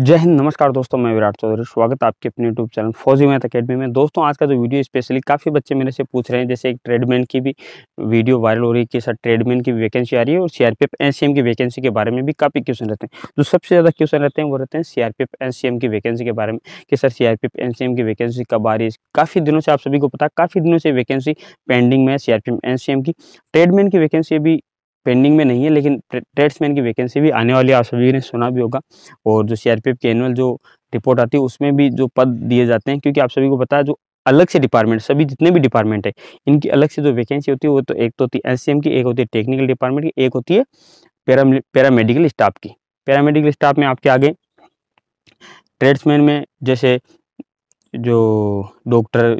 जय हिंद नमस्कार दोस्तों मैं विराट चौधरी स्वागत है आपके अपने YouTube channel Fauji math academy में दोस्तों आज का जो वीडियो स्पेशली काफ़ी बच्चे मेरे से पूछ रहे हैं जैसे एक ट्रेडमैन की भी वीडियो वायरल हो रही है कि सर ट्रेडमैन की वैकेंसी आ रही है और सीआरपीएफ एनसीएम की वैकेंसी के बारे में भी काफ़ी क्वेश्चन रहते हैं जो सबसे ज़्यादा क्वेश्चन रहते हैं वो रहते हैं सीआरपीएफ एनसीएम की वैकेंसी के बारे में कि सर सीआरपीएफ एनसीएम की वैकेंसी कब आ रही है काफ़ी दिनों से आप सभी को पता काफ़ी दिनों से वैकेंसी पेंडिंग में है सीआरपीएफ एनसीएम की ट्रेडमैन की वैकेंसी भी पेंडिंग में नहीं है लेकिन ट्रेड्समैन की वैकेंसी भी आने वाली है आप सभी ने सुना भी होगा और जो सीआरपीएफ की एनुअल जो रिपोर्ट आती है उसमें भी जो पद दिए जाते हैं क्योंकि आप सभी को पता है जो अलग से डिपार्टमेंट सभी जितने भी डिपार्टमेंट है इनकी अलग से जो वैकेंसी होती है वो तो एक तो होती है एस की एक होती है टेक्निकल डिपार्टमेंट की एक होती है पैरामेडिकल स्टाफ की पैरामेडिकल स्टाफ में आपके आगे ट्रेड्समैन में जैसे जो डॉक्टर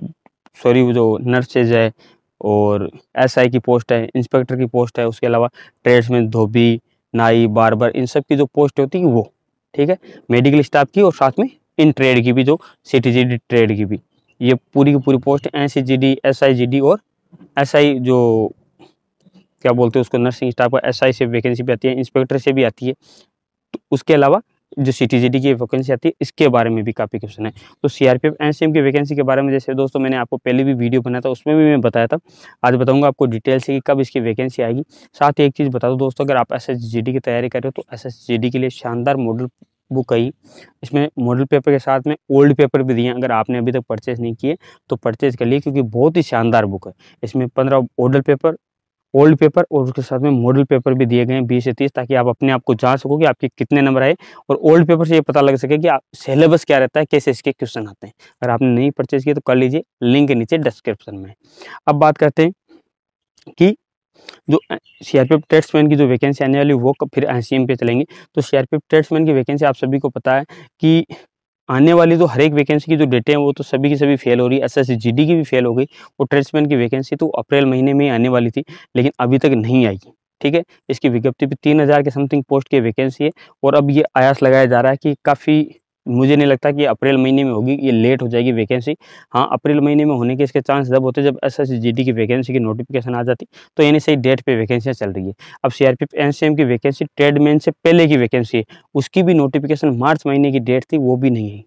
सॉरी जो नर्सेज है और एसआई की पोस्ट है इंस्पेक्टर की पोस्ट है उसके अलावा ट्रेड्स में धोबी नाई बारबर इन सब की जो पोस्ट होती है वो ठीक है मेडिकल स्टाफ की और साथ में इन ट्रेड की भी जो सी ट्रेड की भी ये पूरी की पूरी पोस्ट एन सी और एस जो क्या बोलते हैं उसको नर्सिंग स्टाफ का एस से वैकेंसी भी आती है इंस्पेक्टर से भी आती है तो उसके अलावा जो सी की वैकेंसी आती है इसके बारे में भी काफ़ी क्वेश्चन है तो सी आर की वैकेंसी के बारे में जैसे दोस्तों मैंने आपको पहले भी वीडियो बनाया था उसमें भी मैं बताया था आज बताऊँगा आपको डिटेल से कि कब इसकी वैकेंसी आएगी साथ ही एक चीज़ बता दो दोस्तों अगर आप एस की तैयारी कर रहे हो तो एस के लिए शानदार मॉडल बुक आई इसमें मॉडल पेपर के साथ में ओल्ड पेपर भी दिए अगर आपने अभी तक परचेज़ नहीं किए तो परचेज़ कर लिए क्योंकि बहुत ही शानदार बुक है इसमें पंद्रह ओल्ड पेपर ओल्ड पेपर और उसके साथ में मॉडल पेपर भी दिए गए हैं बीस से तीस ताकि आप अपने आप को जान सको कि आपके कितने नंबर आए और ओल्ड पेपर से ये पता लग सके कि आप सिलेबस क्या रहता है कैसे इसके क्वेश्चन आते हैं अगर आपने नहीं परचेज किया तो कर लीजिए लिंक नीचे डिस्क्रिप्शन में अब बात करते हैं कि जो सीआरपीएफ ट्रेड्समैन की जो वैकेंसी आने वाली वो फिर एनसीएम पे चलेंगे तो सीआरपीएफ ट्रेड्समैन की वैकेंसी आप सभी को पता है कि आने वाली तो हर एक वैकेंसी की जो डेटें हैं वो तो सभी की सभी फेल हो रही है एस एस की भी फेल हो गई और ट्रेड्समैन की वैकेंसी तो अप्रैल महीने में ही आने वाली थी लेकिन अभी तक नहीं आई ठीक है इसकी विज्ञप्ति भी तीन हज़ार के समथिंग पोस्ट की वैकेंसी है और अब ये आयास लगाया जा रहा है कि काफ़ी मुझे नहीं लगता कि अप्रैल महीने में होगी ये लेट हो जाएगी वैकेंसी हाँ अप्रैल महीने में होने के इसके चांस जब होते जब एस एस की वैकेंसी की नोटिफिकेशन आ जाती तो यानी सही डेट पे वैकेंसियाँ चल रही है अब सी आर की वैकेंसी ट्रेडमैन से पहले की वैकेंसी है उसकी भी नोटिफिकेशन मार्च महीने की डेट थी वो भी नहीं आई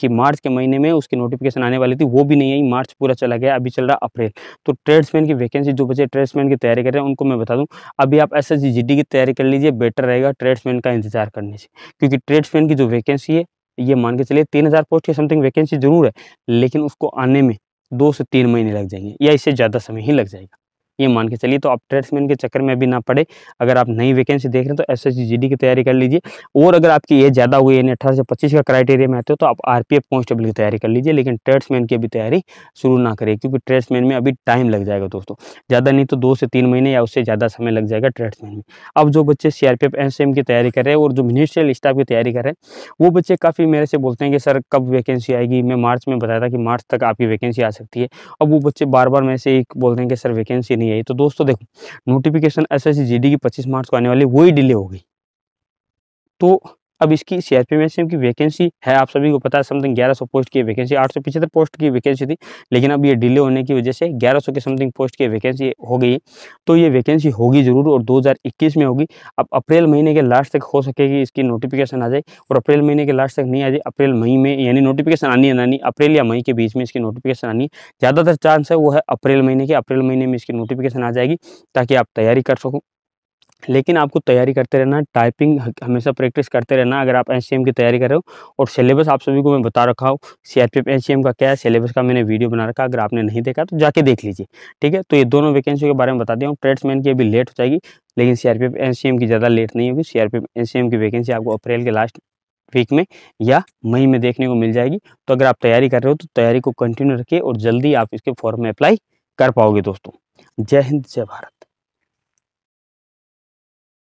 कि मार्च के महीने में उसकी नोटिफिकेशन आने वाली थी वो भी नहीं आई मार्च पूरा चला गया अभी चल रहा अप्रैल तो ट्रेड्समैन की वैकेंसी जो बचे ट्रेड्समैन की तैयारी कर रहे हैं उनको मैं बता दूं अभी आप एस एस की तैयारी कर लीजिए बेटर रहेगा ट्रेड्समैन का इंतजार करने से क्योंकि ट्रेड्समैन की जो वैकेंसी है ये मान के चलिए तीन हज़ार पोस्ट की समथिंग वैकेंसी जरूर है लेकिन उसको आने में दो से तीन महीने लग जाएंगे या इससे ज़्यादा समय ही लग जाएगा ये मान के चलिए तो आप ट्रेड्समैन के चक्कर में भी ना पड़े अगर आप नई वैकेंसी देख रहे हैं तो एस एस की तैयारी कर लीजिए और अगर आपकी एज ज़्यादा हुई यानी अठारह से पच्चीस का क्राइटेरिया में आते हो तो आप आर पी कांस्टेबल की तैयारी कर लीजिए लेकिन ट्रेड्समैन की अभी तैयारी शुरू ना करें क्योंकि ट्रेड्समैन में अभी टाइम लग जाएगा दोस्तों ज़्यादा नहीं तो दो से तीन महीने या उससे ज़्यादा समय लग जाएगा ट्रेड्समैन में अब जो बच्चे सी आर की तैयारी कर रहे हैं और जो मिनिस्ट्रियल स्टाफ की तैयारी कर रहे हैं वो बच्चे काफ़ी मेरे से बोलते हैं कि सर कब वैकेंसी आएगी मैं मार्च में बताया था कि मार्च तक आपकी वैकेंसी आ सकती है अब वो बच्चे बार बार मेरे से एक बोलते हैं कि सर वैकेंसी नहीं नहीं आई तो दोस्तों देखो नोटिफिकेशन एस एस की पच्चीस मार्च को आने वाली वही डिले हो गई तो अब इसकी सीआरपी में से की वैकेंसी है आप सभी को पता है समथिंग 1100 पोस्ट की वैकेंसी आठ सौ पोस्ट की वैकेंसी थी लेकिन अब ये डिले होने की वजह से 1100 के समथिंग पोस्ट की वैकेंसी हो गई तो ये वैकेंसी होगी जरूर और 2021 में होगी अब अप्रैल महीने के लास्ट तक हो सकेगी इसकी नोटिफिकेशन आ जाए और अप्रैल महीने के लास्ट तक नहीं आ जाए अप्रैल मई में यानी नोटिफिकेशन आनी है आनी अप्रैल या मई के बीच में इसकी नोटिफिकेशन आनी ज़्यादातर चांस है वो है अप्रैल महीने के अप्रैल महीने में इसकी नोटिफिकेशन आ जाएगी ताकि आप तैयारी कर सको लेकिन आपको तैयारी करते रहना टाइपिंग हमेशा प्रैक्टिस करते रहना अगर आप एन की तैयारी कर रहे हो और सिलेबस आप सभी को मैं बता रखा हूँ सी आर का क्या है सिलेबस का मैंने वीडियो बना रखा अगर आपने नहीं देखा तो जाके देख लीजिए ठीक है तो ये दोनों वैकेंसी के बारे में बता दिया हूँ ट्रेड्समैन की अभी लेट हो जाएगी लेकिन सी आर की ज़्यादा लेट नहीं होगी सी आर की वैकेंसी आपको अप्रैल के लास्ट वीक में या मई में देखने को मिल जाएगी तो अगर आप तैयारी कर रहे हो तो तैयारी को कंटिन्यू रखिए और जल्दी आप इसके फॉर्म में अप्लाई कर पाओगे दोस्तों जय हिंद जय भारत